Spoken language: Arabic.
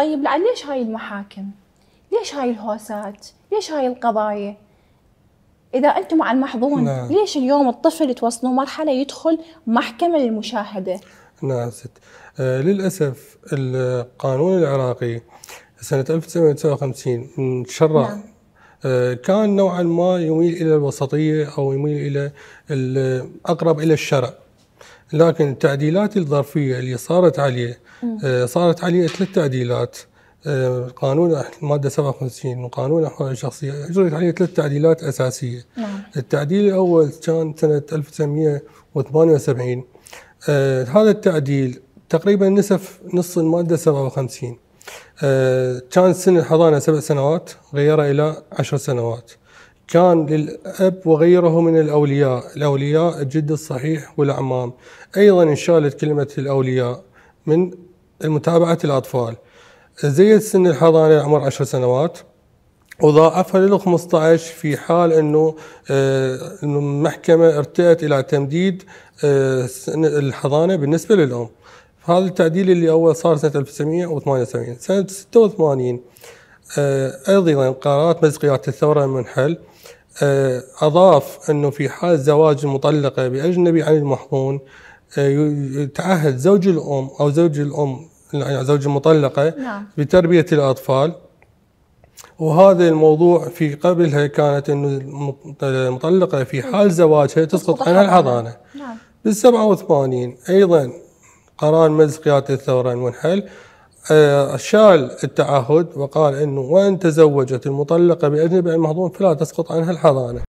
طيب ليش هاي المحاكم ليش هاي الهوسات ليش هاي القضايا اذا انتم مع المحظون نعم. ليش اليوم الطفل توصلوا مرحله يدخل محكمه للمشاهده نعم ست آه للاسف القانون العراقي سنه 1959 شرع نعم. آه، كان نوعا ما يميل الى الوسطيه او يميل الى اقرب الى الشرع لكن التعديلات الظرفيه اللي صارت عليه آه، صارت عليه ثلاث تعديلات آه، قانون الماده 57 وقانون احوال الشخصيه اجريت عليه ثلاث تعديلات اساسيه. نعم. التعديل الاول كان سنه 1978 آه هذا التعديل تقريبا نصف نص الماده 57 آه كان سن الحضانه سبع سنوات غيرها الى عشر سنوات. كان للأب وغيره من الأولياء الأولياء الجد الصحيح والأعمام أيضا انشالت كلمة الأولياء من متابعة الأطفال زيد سن الحضانة عمر عشر سنوات وضاعفها لل 15 في حال انه المحكمه آه، ارتأت الى تمديد آه، الحضانه بالنسبه للام. هذا التعديل اللي اول صار سنه 1978 سنه 86 آه، أيضا قرارات مجلس قيادة الثورة المنحل آه، أضاف أنه في حال زواج المطلقة بأجنبي عن المحضون آه، تعهد زوج الأم أو زوج الأم يعني زوج المطلقة نعم. بتربية الأطفال وهذا الموضوع في قبلها كانت أنه المطلقة في نعم. حال زواجها تسقط عنها الحضانة نعم. بال 87 أيضا قرار مجلس قيادة الثورة المنحل آه، شال التعهد وقال انه وان تزوجت المطلقه باجنبي المهضوم فلا تسقط عنها الحضانه.